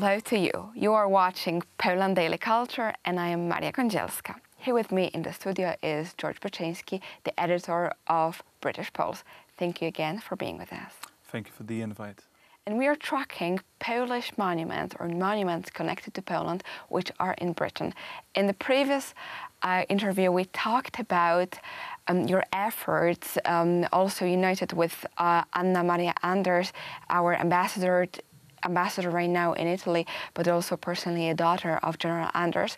hello to you. You are watching Poland Daily Culture and I am Maria Kondzielska. Here with me in the studio is George Boczyński, the editor of British Polls. Thank you again for being with us. Thank you for the invite. And we are tracking Polish monuments or monuments connected to Poland which are in Britain. In the previous uh, interview, we talked about um, your efforts, um, also united with uh, Anna Maria Anders, our ambassador ambassador right now in Italy, but also personally a daughter of General Anders,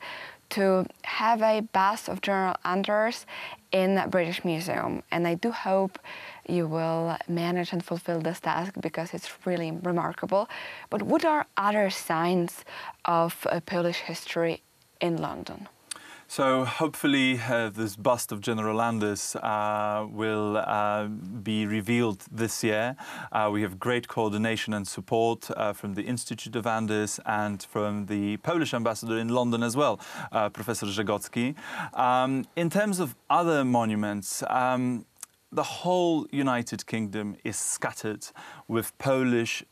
to have a bust of General Anders in British Museum. And I do hope you will manage and fulfill this task because it's really remarkable. But what are other signs of uh, Polish history in London? So hopefully uh, this bust of General Landis uh, will uh, be revealed this year. Uh, we have great coordination and support uh, from the Institute of Andes and from the Polish ambassador in London as well, uh, Professor Żegocki. Um, in terms of other monuments, um, the whole United Kingdom is scattered with Polish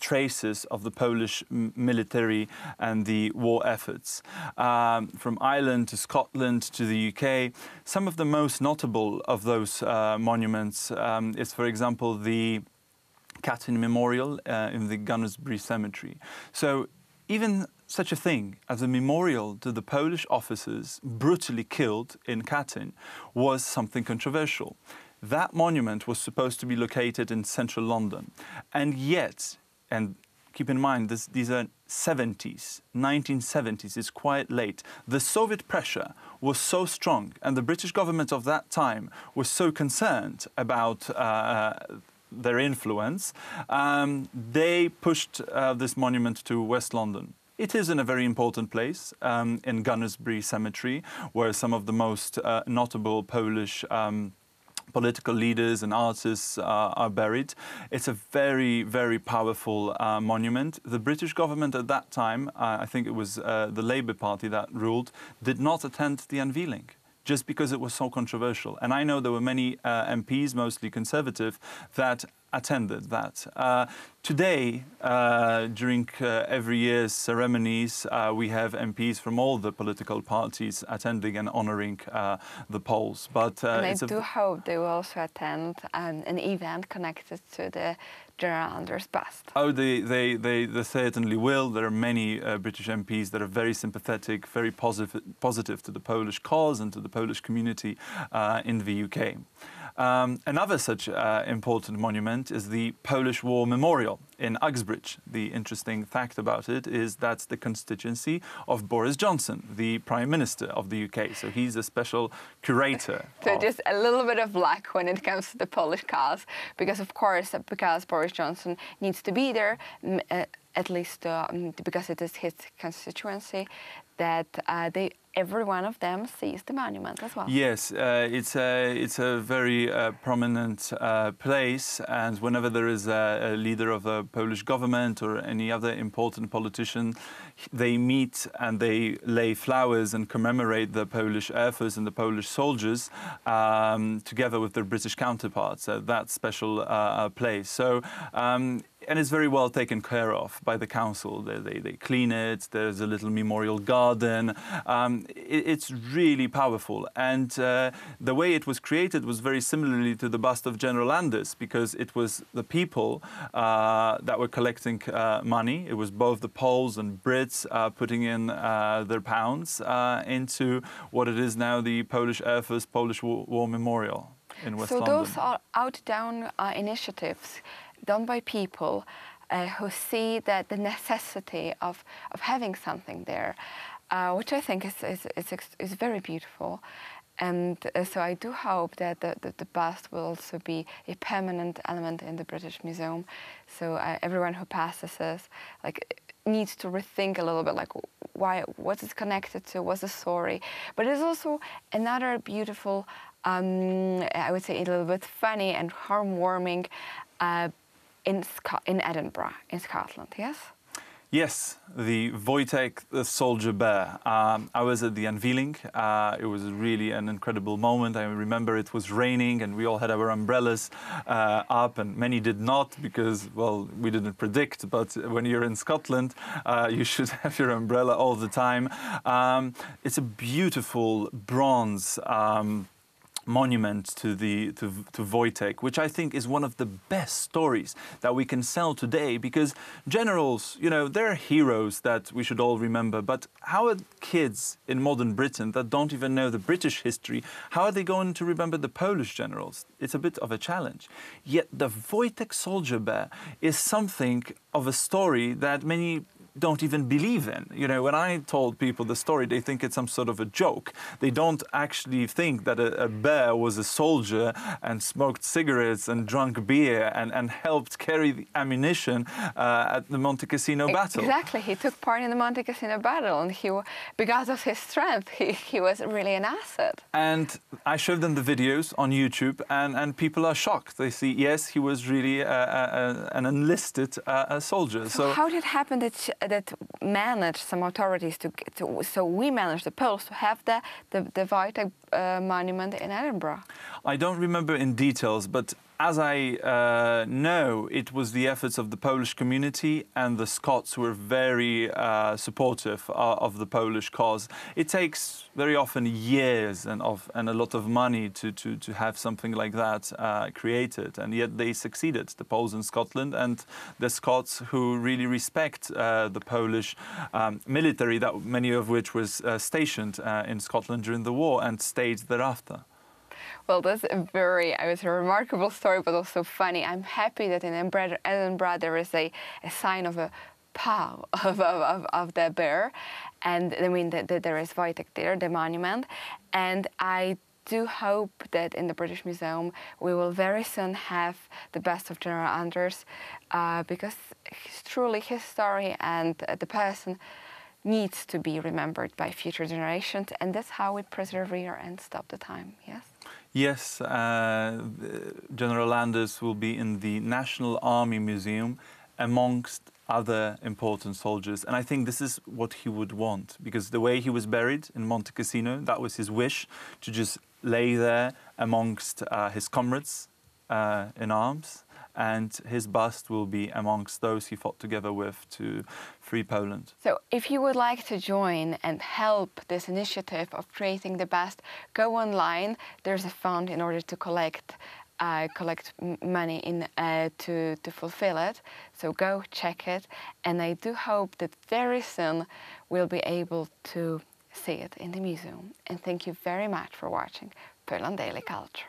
traces of the Polish military and the war efforts. Um, from Ireland to Scotland to the UK, some of the most notable of those uh, monuments um, is, for example, the Katyn Memorial uh, in the Gunnersbury Cemetery. So even such a thing as a memorial to the Polish officers brutally killed in Katyn was something controversial. That monument was supposed to be located in central London. And yet, and keep in mind, this, these are 70s, 1970s, it's quite late. The Soviet pressure was so strong, and the British government of that time was so concerned about uh, their influence, um, they pushed uh, this monument to West London. It is in a very important place um, in Gunnersbury Cemetery, where some of the most uh, notable Polish. Um, political leaders and artists uh, are buried. It's a very, very powerful uh, monument. The British government at that time, uh, I think it was uh, the Labour Party that ruled, did not attend the unveiling just because it was so controversial. And I know there were many uh, MPs, mostly conservative, that attended that. Uh, today, uh, during uh, every year's ceremonies, uh, we have MPs from all the political parties attending and honouring uh, the polls. But uh, I do hope they will also attend an, an event connected to the General Anders bust. Oh, they, they, they, they, certainly will. There are many British MPs that are very sympathetic, very positive, positive to the Polish cause and to the Polish community in the UK. Um, another such uh, important monument is the Polish War Memorial in Uxbridge. The interesting fact about it is that's the constituency of Boris Johnson, the Prime Minister of the UK. So he's a special curator. so of... just a little bit of luck when it comes to the Polish cause, because of course, because Boris Johnson needs to be there. Uh, at least uh, because it is his constituency, that uh, they every one of them sees the monument as well. Yes, uh, it's a it's a very uh, prominent uh, place, and whenever there is a, a, leader of the Polish government or any other important politician, they meet and they lay flowers and commemorate the Polish air force and the Polish soldiers um, together with their British counterparts at that special uh, uh, place. So um, and it's very well taken care of by the council. They, they, they clean it, there's a little memorial garden. Um, it, it's really powerful. And uh, the way it was created was very similarly to the bust of General Anders because it was the people uh, that were collecting uh, money. It was both the Poles and Brits uh, putting in uh, their pounds uh, into what it is now the Polish Air Force Polish War, War Memorial in West so London. So those are out-down initiatives done by people uh, who see that the necessity of, of having something there, uh, which I think is, is, is, is very beautiful. And uh, so I do hope that the, the, the, bust will also be a permanent element in the British Museum. So uh, everyone who passes this, like, needs to rethink a little bit, like, why, what is connected to, what's the story. But it's also another beautiful, um, I would say a little bit funny and heartwarming uh, in, in Edinburgh, in Scotland, yes? Yes, the Wojtek the Soldier Bear. Um, I was at the unveiling. Uh, it was really an incredible moment. I remember it was raining and we all had our umbrellas uh, up, and many did not because, well, we didn't predict. But when you're in Scotland, uh, you should have your umbrella all the time. Um, it's a beautiful bronze. Um, monument to the to, to Wojtek, which I think is one of the best stories that we can sell today because generals, you know, they're heroes that we should all remember, but how are kids in modern Britain that don't even know the British history, how are they going to remember the Polish generals? It's a bit of a challenge. Yet the Wojtek soldier bear is something of a story that many don't even believe in. You know, when I told people the story, they think it's some sort of a joke. They don't actually think that a, a bear was a soldier and smoked cigarettes and drank beer and, and helped carry the ammunition uh, at the Monte Cassino battle. Exactly. He took part in the Monte Cassino battle and he, because of his strength, he, he was really an asset. And I showed them the videos on YouTube and, and people are shocked. They see, yes, he was really a, a, an enlisted uh, soldier. So, so how did it happen that that manage some authorities to, to so we manage the poles to have the the, the Vitek uh, monument in Edinburgh. I don't remember in details, but as I uh, know, it was the efforts of the Polish community and the Scots were very uh, supportive uh, of the Polish cause. It takes very often years and, of, and a lot of money to, to, to have something like that uh, created, and yet they succeeded, the Poles in Scotland and the Scots who really respect uh, the Polish um, military, that many of which was uh, stationed in Scotland during the war and stayed thereafter. Well, that's a very, I was a remarkable story, but also funny. I'm happy that in Edinburgh there is a, a sign of a pow of, of, of, the bear. And I mean, that the, there is Wojtek there, the monument. And I do hope that in the British Museum we will very soon have the best of General Anders uh, because he's truly his story and uh, the person needs to be remembered by future generations, and that's how we preserve persevere and stop the time, yes? Yes, uh, General Landers will be in the National Army Museum amongst other important soldiers. And I think this is what he would want, because the way he was buried in Monte Cassino, that was his wish, to just lay there amongst uh, his comrades uh, in arms and his bust will be amongst those he fought together with to free Poland. So, if you would like to join and help this initiative of creating the bust, go online. There's a fund in order to collect. Uh, collect money in uh, to to fulfill it. So go check it, and I do hope that very soon we'll be able to see it in the museum. And thank you very much for watching Poland Daily Culture.